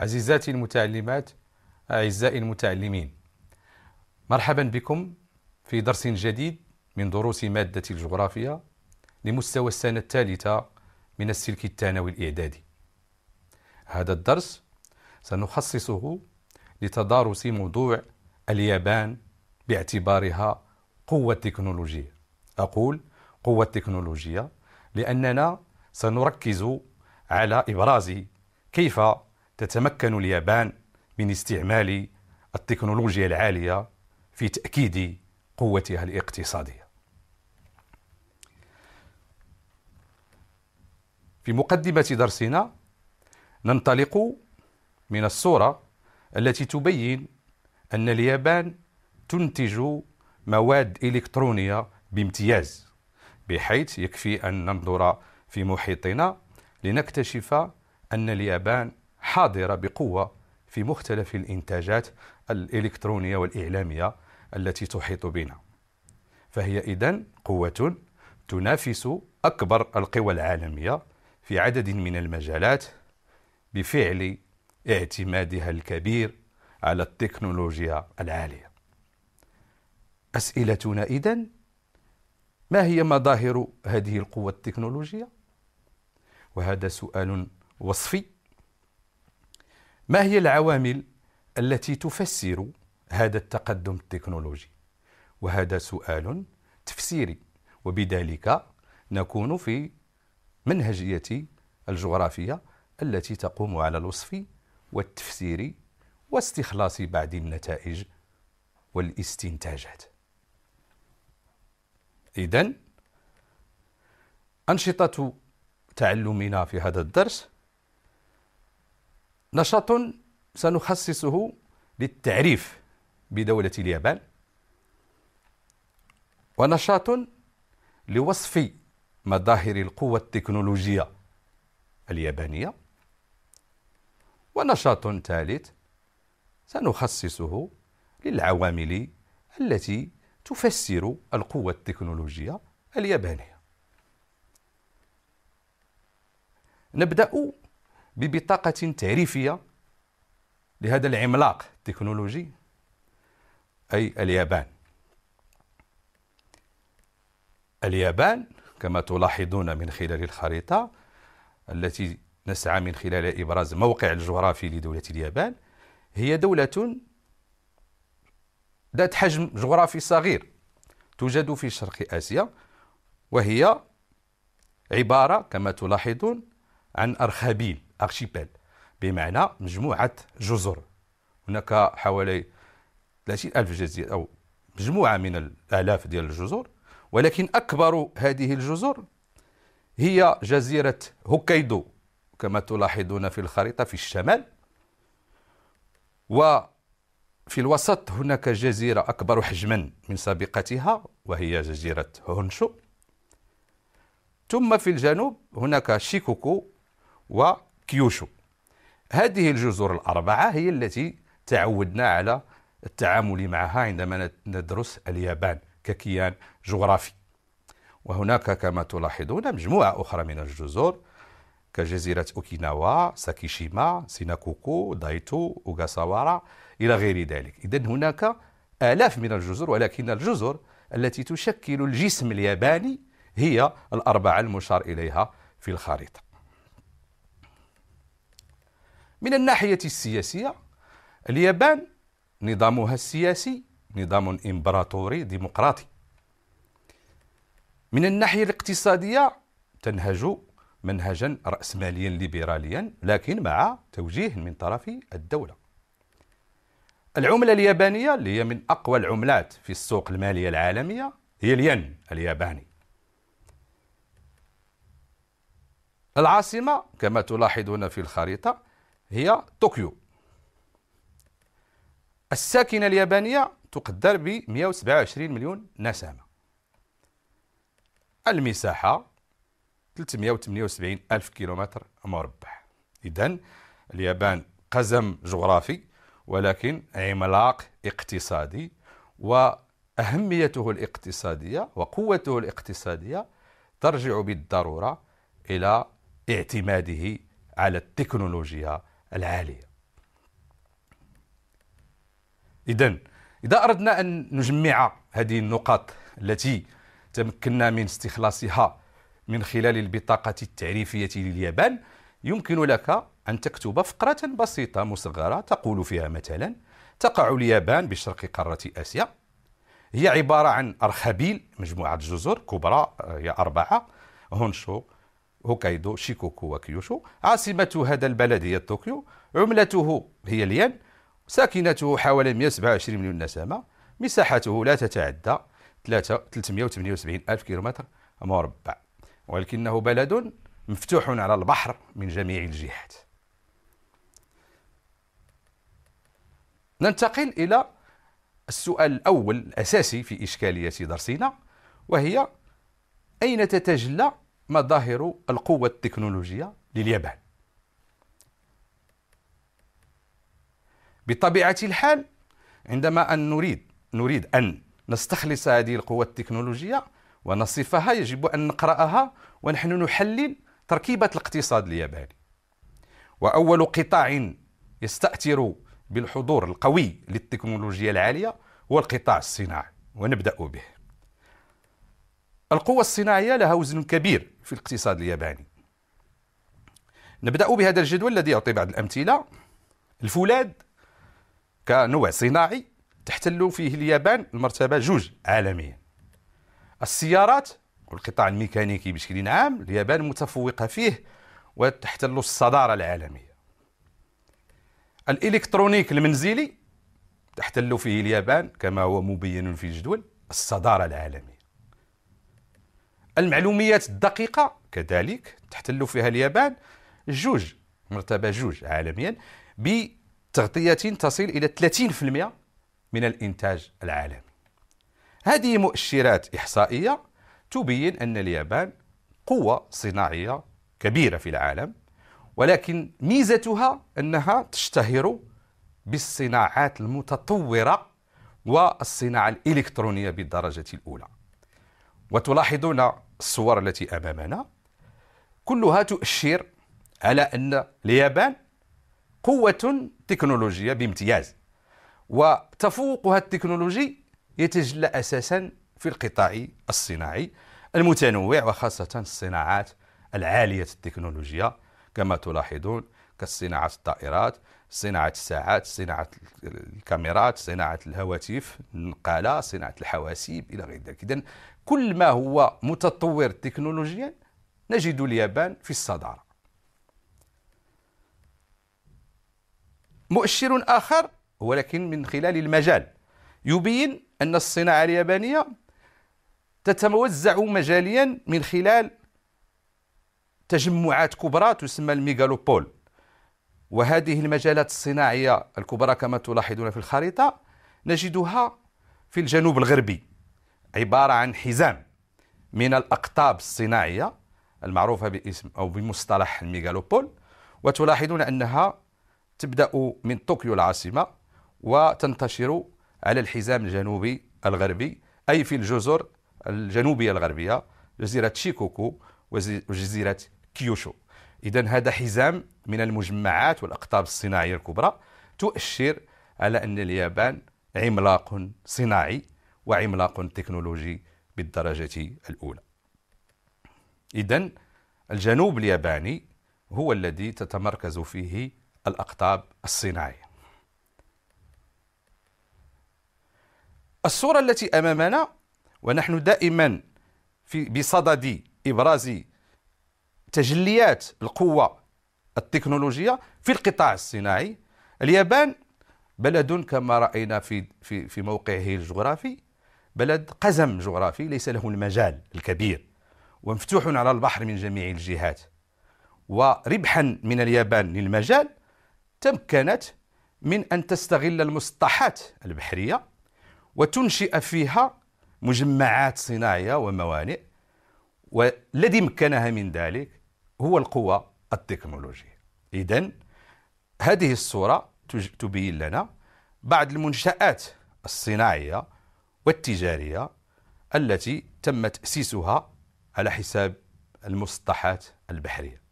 عزيزاتي المتعلمات أعزائي المتعلمين مرحبا بكم في درس جديد من دروس مادة الجغرافيا لمستوى السنة الثالثة من السلك الثانوي الإعدادي هذا الدرس سنخصصه لتدارس موضوع اليابان باعتبارها قوة تكنولوجية أقول قوة تكنولوجية لأننا سنركز على إبراز كيف تتمكن اليابان من استعمال التكنولوجيا العالية في تأكيد قوتها الاقتصادية. في مقدمة درسنا ننطلق من الصورة التي تبين أن اليابان تنتج مواد إلكترونية بامتياز بحيث يكفي أن ننظر في محيطنا لنكتشف أن اليابان حاضرة بقوة في مختلف الإنتاجات الإلكترونية والإعلامية التي تحيط بنا فهي إذن قوة تنافس أكبر القوى العالمية في عدد من المجالات بفعل اعتمادها الكبير على التكنولوجيا العالية أسئلتنا إذن ما هي مظاهر هذه القوة التكنولوجية؟ وهذا سؤال وصفي ما هي العوامل التي تفسر هذا التقدم التكنولوجي وهذا سؤال تفسيري وبذلك نكون في منهجية الجغرافية التي تقوم على الوصف والتفسير واستخلاص بعض النتائج والاستنتاجات إذا أنشطة تعلمنا في هذا الدرس نشاط سنخصصه للتعريف بدولة اليابان ونشاط لوصف مظاهر القوة التكنولوجية اليابانية ونشاط ثالث سنخصصه للعوامل التي تفسر القوة التكنولوجية اليابانية نبدأ ببطاقة تعريفية لهذا العملاق التكنولوجي أي اليابان اليابان كما تلاحظون من خلال الخريطة التي نسعى من خلال إبراز موقع الجغرافي لدولة اليابان هي دولة ذات حجم جغرافي صغير توجد في شرق آسيا وهي عبارة كما تلاحظون عن أرخبيل أرشيبال بمعنى مجموعة جزر هناك حوالي 30 ألف جزيرة أو مجموعة من الآلاف ديال الجزر ولكن أكبر هذه الجزر هي جزيرة هوكايدو كما تلاحظون في الخريطة في الشمال وفي الوسط هناك جزيرة أكبر حجما من سابقتها وهي جزيرة هونشو ثم في الجنوب هناك شيكوكو و كيوشو هذه الجزر الأربعة هي التي تعودنا على التعامل معها عندما ندرس اليابان ككيان جغرافي وهناك كما تلاحظون مجموعة أخرى من الجزر كجزيرة أوكيناوا، ساكيشيما، سيناكوكو، دايتو، أوغاساوارا إلى غير ذلك إذا هناك آلاف من الجزر ولكن الجزر التي تشكل الجسم الياباني هي الأربعة المشار إليها في الخريطة من الناحية السياسية اليابان نظامها السياسي نظام إمبراطوري ديمقراطي من الناحية الاقتصادية تنهج منهجا رأسماليا ليبراليا لكن مع توجيه من طرف الدولة العملة اليابانية اللي هي من أقوى العملات في السوق المالية العالمية هي الين الياباني العاصمة كما تلاحظون في الخريطة هي طوكيو الساكنة اليابانية تقدر ب 127 مليون نسمة المساحة 378 ألف كيلومتر مربع إذا اليابان قزم جغرافي ولكن عملاق اقتصادي وأهميته الاقتصادية وقوته الاقتصادية ترجع بالضرورة إلى اعتماده على التكنولوجيا العالية إذا إذا أردنا أن نجمع هذه النقاط التي تمكنا من استخلاصها من خلال البطاقة التعريفية لليابان يمكن لك أن تكتب فقرة بسيطة مصغرة تقول فيها مثلا تقع اليابان بشرق قارة آسيا هي عبارة عن أرخبيل مجموعة جزر كبرى هي آه، أربعة هونشو هوكايدو شيكوكو وكيوشو عاصمة هذا البلد هي طوكيو عملته هي الين ساكنته حوالي 127 مليون نسمة مساحته لا تتعدى 378 ألف كيلومتر مربع ولكنه بلد مفتوح على البحر من جميع الجهات ننتقل إلى السؤال الأول الأساسي في إشكالية درسنا وهي أين تتجلى مظاهر القوة التكنولوجية لليابان بطبيعة الحال عندما أن نريد نريد أن نستخلص هذه القوة التكنولوجية ونصفها يجب أن نقرأها ونحن نحلل تركيبة الاقتصاد الياباني وأول قطاع يستأثر بالحضور القوي للتكنولوجيا العالية هو القطاع الصناعي ونبدأ به القوة الصناعية لها وزن كبير في الاقتصاد الياباني نبدأ بهذا الجدول الذي يعطي بعض الأمثلة الفولاذ كنوع صناعي تحتل فيه اليابان المرتبة جوج عالميا السيارات والقطاع الميكانيكي بشكل عام اليابان متفوقة فيه وتحتل الصدارة العالمية الإلكترونيك المنزلي تحتل فيه اليابان كما هو مبين في الجدول الصدارة العالمية المعلوميات الدقيقة كذلك تحتل فيها اليابان جوج مرتبة جوج عالميا بتغطية تصل إلى 30% من الإنتاج العالمي هذه مؤشرات إحصائية تبين أن اليابان قوة صناعية كبيرة في العالم ولكن ميزتها أنها تشتهر بالصناعات المتطورة والصناعة الإلكترونية بالدرجة الأولى وتلاحظون الصور التي أمامنا كلها تؤشر على أن اليابان قوة تكنولوجية بامتياز وتفوقها التكنولوجي يتجلى أساسا في القطاع الصناعي المتنوع وخاصة الصناعات العالية التكنولوجيا كما تلاحظون كصناعة الطائرات صناعة الساعات صناعة الكاميرات صناعة الهواتف النقالة صناعة الحواسيب إلى غير ذلك اذا كل ما هو متطور تكنولوجيا نجد اليابان في الصدارة مؤشر آخر ولكن من خلال المجال يبين أن الصناعة اليابانية تتوزع مجاليا من خلال تجمعات كبرى تسمى الميغالوبول وهذه المجالات الصناعية الكبرى كما تلاحظون في الخريطة نجدها في الجنوب الغربي عبارة عن حزام من الأقطاب الصناعية المعروفة باسم أو بمصطلح الميغالوبول وتلاحظون أنها تبدأ من طوكيو العاصمة وتنتشر على الحزام الجنوبي الغربي أي في الجزر الجنوبية الغربية جزيرة شيكوكو وجزيرة كيوشو إذا هذا حزام من المجمعات والأقطاب الصناعية الكبرى تؤشر على أن اليابان عملاق صناعي وعملاق تكنولوجي بالدرجة الأولى إذا الجنوب الياباني هو الذي تتمركز فيه الأقطاب الصناعية الصورة التي أمامنا ونحن دائما في بصدد إبراز تجليات القوة التكنولوجية في القطاع الصناعي اليابان بلد كما رأينا في, في, في موقعه الجغرافي بلد قزم جغرافي ليس له المجال الكبير ومفتوح على البحر من جميع الجهات وربحا من اليابان للمجال تمكنت من أن تستغل المسطحات البحرية وتنشئ فيها مجمعات صناعية وموانئ والذي مكنها من ذلك هو القوة التكنولوجية إذا هذه الصورة تبين لنا بعض المنشآت الصناعية والتجارية التي تم تأسيسها على حساب المسطحات البحرية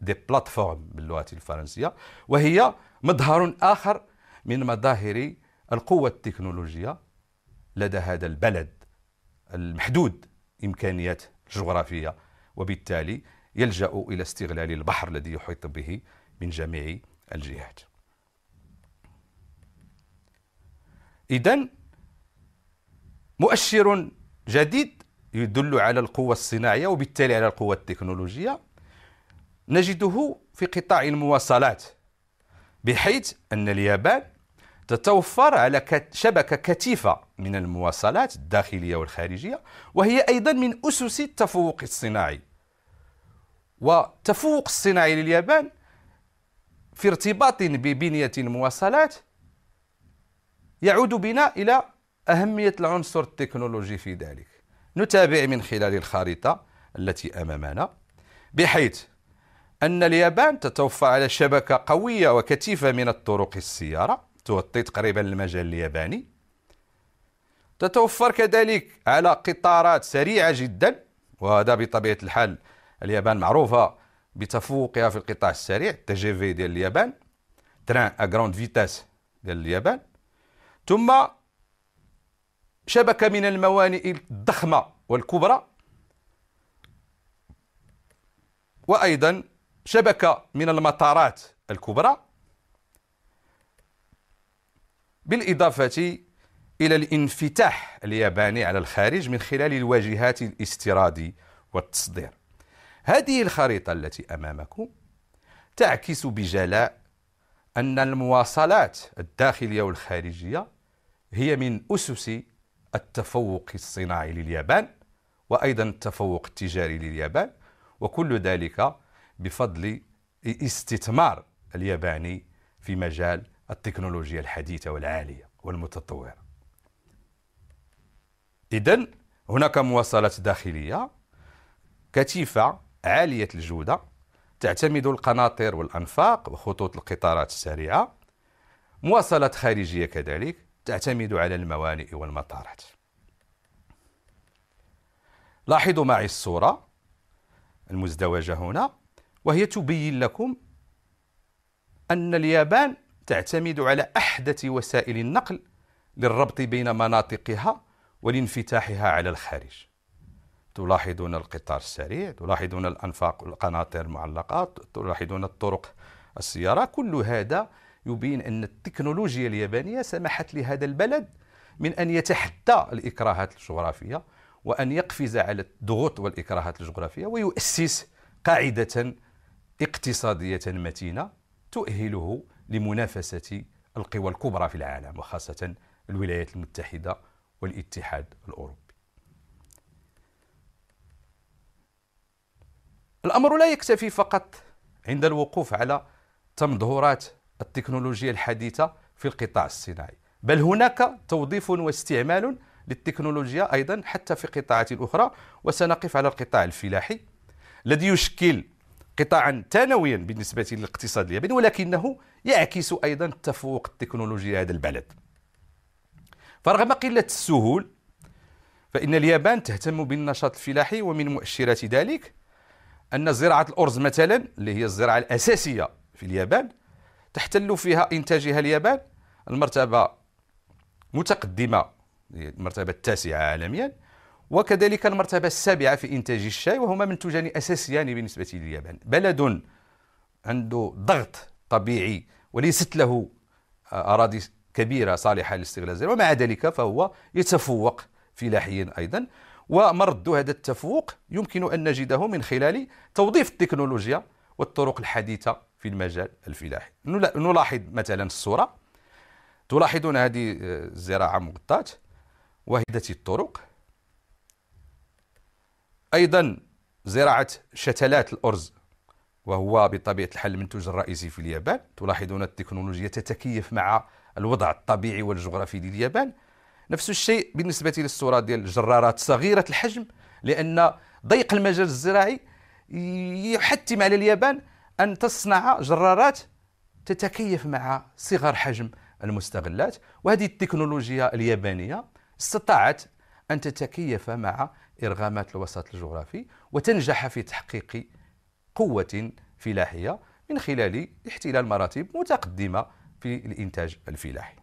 دي بلاتفورم باللغة الفرنسية وهي مظهر آخر من مظاهر القوة التكنولوجية لدى هذا البلد المحدود إمكانيات جغرافية وبالتالي يلجأ إلى استغلال البحر الذي يحيط به من جميع الجهات إذا مؤشر جديد يدل على القوة الصناعية وبالتالي على القوة التكنولوجية نجده في قطاع المواصلات بحيث أن اليابان تتوفر على شبكة كثيفة من المواصلات الداخلية والخارجية وهي أيضا من أسس التفوق الصناعي والتفوق الصناعي لليابان في ارتباط ببنية المواصلات يعود بنا إلى أهمية العنصر التكنولوجي في ذلك نتابع من خلال الخريطة التي أمامنا بحيث أن اليابان تتوفر على شبكة قوية وكثيفة من الطرق السيارة تغطي تقريبا المجال الياباني تتوفر كذلك على قطارات سريعة جدا وهذا بطبيعة الحال اليابان معروفة بتفوقها في القطاع السريع تي جي في ديال اليابان تران ا فيتاس ديال اليابان ثم شبكة من الموانئ الضخمة والكبرى وأيضا شبكة من المطارات الكبرى بالإضافة إلى الانفتاح الياباني على الخارج من خلال الواجهات الاستيراد والتصدير هذه الخريطة التي أمامكم تعكس بجلاء أن المواصلات الداخلية والخارجية هي من أسس التفوق الصناعي لليابان وأيضا التفوق التجاري لليابان وكل ذلك بفضل استثمار الياباني في مجال التكنولوجيا الحديثة والعالية والمتطورة إذا هناك مواصلات داخلية كثيفة عالية الجودة تعتمد القناطر والأنفاق وخطوط القطارات السريعة مواصلات خارجية كذلك تعتمد على الموانئ والمطارات لاحظوا معي الصورة المزدوجة هنا وهي تبين لكم أن اليابان تعتمد على أحدث وسائل النقل للربط بين مناطقها ولانفتاحها على الخارج تلاحظون القطار السريع تلاحظون الأنفاق القناطر المعلقات تلاحظون الطرق السيارة كل هذا يبين أن التكنولوجيا اليابانية سمحت لهذا البلد من أن يتحدى الإكراهات الجغرافية وأن يقفز على الضغوط والإكراهات الجغرافية ويؤسس قاعدة اقتصادية متينة تؤهله لمنافسة القوى الكبرى في العالم وخاصة الولايات المتحدة والاتحاد الأوروبي الأمر لا يكتفي فقط عند الوقوف على تمظهرات التكنولوجيا الحديثة في القطاع الصناعي بل هناك توظيف واستعمال للتكنولوجيا أيضا حتى في قطاعات أخرى وسنقف على القطاع الفلاحي الذي يشكل قطاعا ثانويا بالنسبة للاقتصاد الياباني ولكنه يعكس أيضا تفوق التكنولوجيا هذا البلد فرغم قلة السهول فإن اليابان تهتم بالنشاط الفلاحي ومن مؤشرات ذلك أن زراعة الأرز مثلا اللي هي الزراعة الأساسية في اليابان تحتل فيها إنتاجها اليابان المرتبة متقدمة المرتبة التاسعة عالميا وكذلك المرتبة السابعة في إنتاج الشاي وهما منتجان أساسيان بالنسبة لليابان بلد عنده ضغط طبيعي وليست له آه، أراضي كبيرة صالحة للاستغلال الزراعي ومع ذلك فهو يتفوق فلاحيا أيضا ومرد هذا التفوق يمكن أن نجده من خلال توظيف التكنولوجيا والطرق الحديثة في المجال الفلاحي نلاحظ مثلا الصورة تلاحظون هذه آه، الزراعة مغطاة وهدة الطرق أيضا زراعة شتلات الأرز وهو بطبيعة الحال المنتوج الرئيسي في اليابان تلاحظون التكنولوجيا تتكيف مع الوضع الطبيعي والجغرافي لليابان نفس الشيء بالنسبة للصورة ديال الجرارات صغيرة الحجم لأن ضيق المجال الزراعي يحتم على اليابان أن تصنع جرارات تتكيف مع صغر حجم المستغلات وهذه التكنولوجيا اليابانية استطاعت أن تتكيف مع إرغامات الوسط الجغرافي وتنجح في تحقيق قوة فلاحية من خلال احتلال مراتب متقدمة في الإنتاج الفلاحي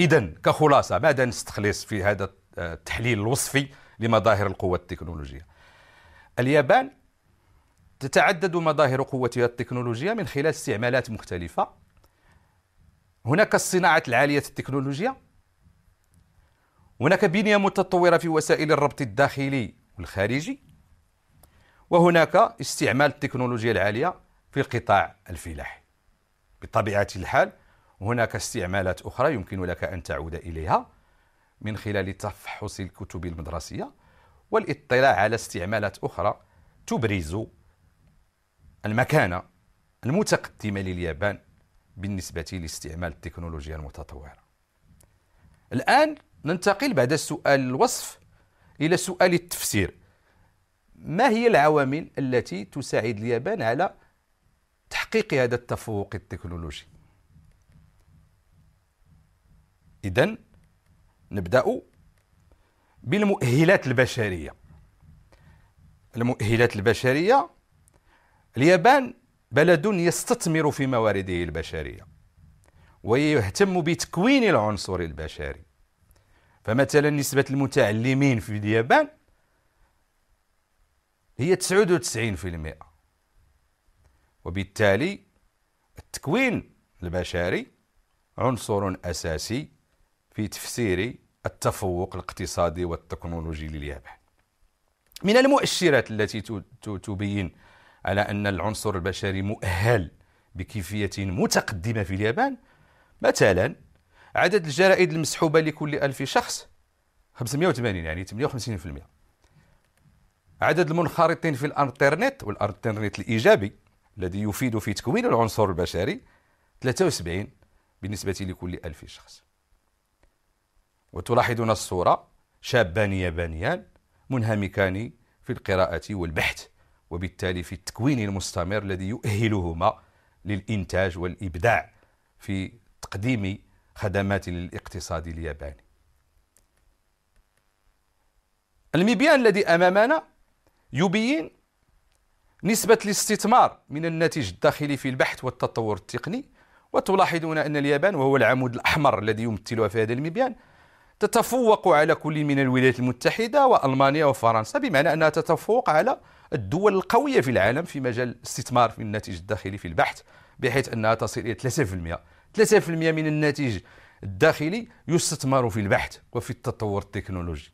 إذا كخلاصة ماذا نستخلص في هذا التحليل الوصفي لمظاهر القوة التكنولوجية اليابان تتعدد مظاهر قوتها التكنولوجية من خلال استعمالات مختلفة هناك الصناعة العالية التكنولوجيا هناك بنية متطورة في وسائل الربط الداخلي والخارجي وهناك استعمال التكنولوجيا العالية في القطاع الفلاحي بطبيعة الحال هناك استعمالات أخرى يمكن لك أن تعود إليها من خلال تفحص الكتب المدرسية والاطلاع على استعمالات أخرى تبرز المكانة المتقدمة لليابان بالنسبة لاستعمال التكنولوجيا المتطورة الآن ننتقل بعد سؤال الوصف إلى سؤال التفسير ما هي العوامل التي تساعد اليابان على تحقيق هذا التفوق التكنولوجي إذا نبدأ بالمؤهلات البشرية المؤهلات البشرية اليابان بلد يستثمر في موارده البشرية ويهتم بتكوين العنصر البشري فمثلا نسبة المتعلمين في اليابان هي 99% وبالتالي التكوين البشري عنصر أساسي في تفسير التفوق الاقتصادي والتكنولوجي لليابان من المؤشرات التي تبين على أن العنصر البشري مؤهل بكيفية متقدمة في اليابان مثلا عدد الجرائد المسحوبة لكل ألف شخص 580 يعني 58% عدد المنخرطين في الانترنت والانترنت الايجابي الذي يفيد في تكوين العنصر البشري 73 بالنسبه لكل 1000 شخص وتلاحظون الصورة شابان يابانيان منهمكان في القراءة والبحث وبالتالي في التكوين المستمر الذي يؤهلهما للإنتاج والإبداع في تقديم خدمات للاقتصاد الياباني المبيان الذي أمامنا يبين نسبة الاستثمار من الناتج الداخلي في البحث والتطور التقني وتلاحظون أن اليابان وهو العمود الأحمر الذي يمثلها في هذا المبيان تتفوق على كل من الولايات المتحدة وألمانيا وفرنسا بمعنى أنها تتفوق على الدول القوية في العالم في مجال الاستثمار في الناتج الداخلي في البحث بحيث أنها تصل إلى 3% 3% من الناتج الداخلي يستثمر في البحث وفي التطور التكنولوجي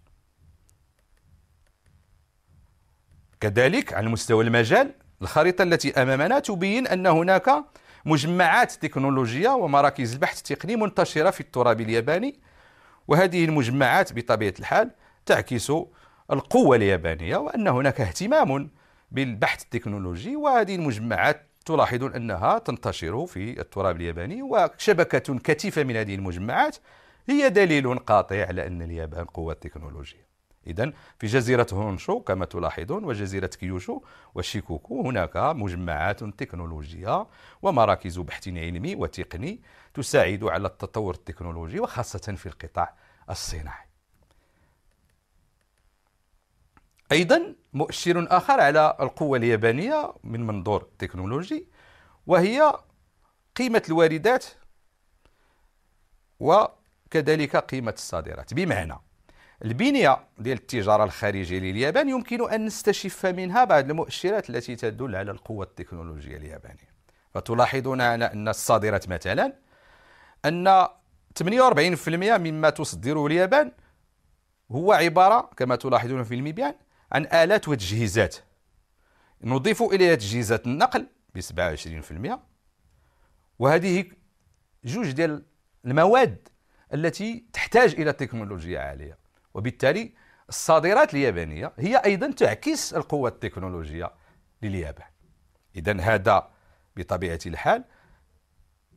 كذلك على مستوى المجال الخريطة التي أمامنا تبين أن هناك مجمعات تكنولوجية ومراكز البحث التقني منتشرة في التراب الياباني وهذه المجمعات بطبيعة الحال تعكس القوة اليابانية وأن هناك اهتمام بالبحث التكنولوجي وهذه المجمعات تلاحظون أنها تنتشر في التراب الياباني وشبكة كثيفة من هذه المجمعات هي دليل قاطع على أن اليابان قوة تكنولوجية إذا في جزيرة هونشو كما تلاحظون وجزيرة كيوشو وشيكوكو هناك مجمعات تكنولوجية ومراكز بحث علمي وتقني تساعد على التطور التكنولوجي وخاصة في القطاع الصناعي أيضا مؤشر آخر على القوة اليابانية من منظور تكنولوجي وهي قيمة الواردات وكذلك قيمة الصادرات بمعنى البنية ديال التجارة الخارجية لليابان يمكن أن نستشف منها بعض المؤشرات التي تدل على القوة التكنولوجية اليابانية فتلاحظون أن الصادرات مثلا أن 48% مما تصدره اليابان هو عبارة كما تلاحظون في المبيان عن آلات وتجهيزات نضيف إليها تجهيزات النقل ب 27% وهذه جوج ديال المواد التي تحتاج إلى تكنولوجيا عالية وبالتالي الصادرات اليابانية هي أيضا تعكس القوة التكنولوجية لليابان إذا هذا بطبيعة الحال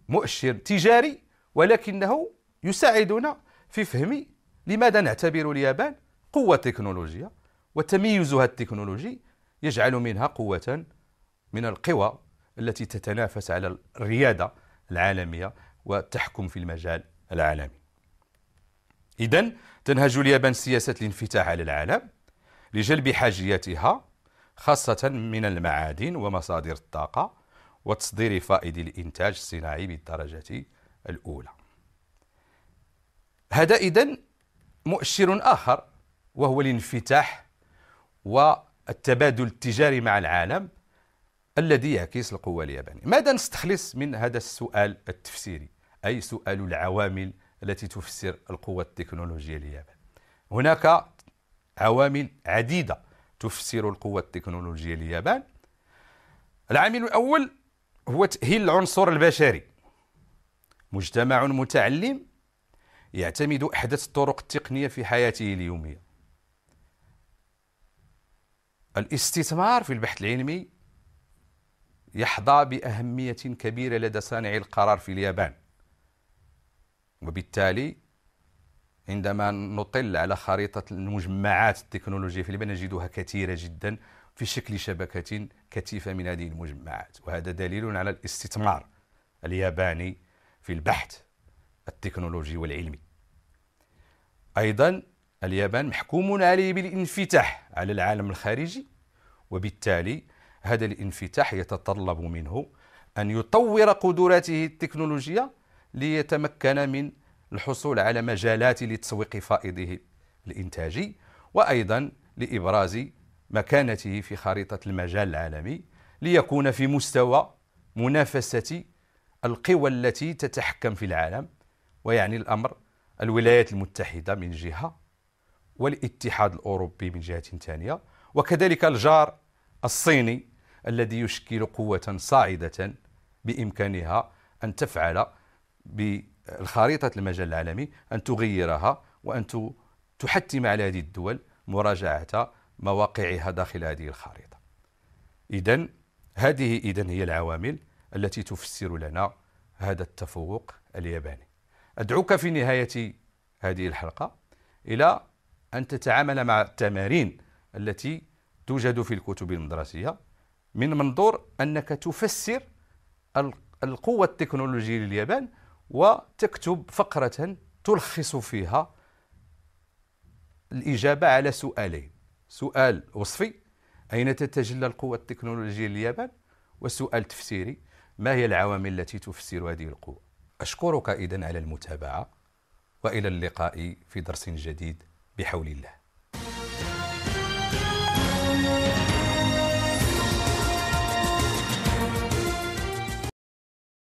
مؤشر تجاري ولكنه يساعدنا في فهم لماذا نعتبر اليابان قوة تكنولوجية وتميزها التكنولوجي يجعل منها قوة من القوى التي تتنافس على الريادة العالمية وتحكم في المجال العالمي إذا تنهج اليابان سياسة الانفتاح على العالم لجلب حاجياتها خاصة من المعادن ومصادر الطاقة وتصدير فائض الإنتاج الصناعي بالدرجة الأولى هذا إذن مؤشر آخر وهو الانفتاح والتبادل التجاري مع العالم الذي يعكس القوة اليابانية ماذا نستخلص من هذا السؤال التفسيري أي سؤال العوامل التي تفسر القوة التكنولوجية لليابان هناك عوامل عديدة تفسر القوة التكنولوجية لليابان العامل الأول هو تأهيل العنصر البشري مجتمع متعلم يعتمد أحدث الطرق التقنية في حياته اليومية الاستثمار في البحث العلمي يحظى بأهمية كبيرة لدى صانعي القرار في اليابان وبالتالي عندما نطل على خريطة المجمعات التكنولوجية في اليمن نجدها كثيرة جدا في شكل شبكة كثيفة من هذه المجمعات وهذا دليل على الاستثمار الياباني في البحث التكنولوجي والعلمي أيضا اليابان محكوم عليه بالانفتاح على العالم الخارجي وبالتالي هذا الانفتاح يتطلب منه أن يطور قدراته التكنولوجية ليتمكن من الحصول على مجالات لتسويق فائضه الإنتاجي وأيضا لإبراز مكانته في خريطة المجال العالمي ليكون في مستوى منافسة القوى التي تتحكم في العالم ويعني الأمر الولايات المتحدة من جهة والاتحاد الأوروبي من جهة ثانية وكذلك الجار الصيني الذي يشكل قوة صاعدة بإمكانها أن تفعل بالخريطة المجال العالمي أن تغيرها وأن تحتم على هذه الدول مراجعة مواقعها داخل هذه الخريطة إذا هذه إذا هي العوامل التي تفسر لنا هذا التفوق الياباني أدعوك في نهاية هذه الحلقة إلى أن تتعامل مع التمارين التي توجد في الكتب المدرسية من منظور أنك تفسر القوة التكنولوجية لليابان وتكتب فقرة تلخص فيها الإجابة على سؤالين سؤال وصفي أين تتجلى القوة التكنولوجية لليابان وسؤال تفسيري ما هي العوامل التي تفسر هذه القوة أشكرك إذن على المتابعة وإلى اللقاء في درس جديد بحول الله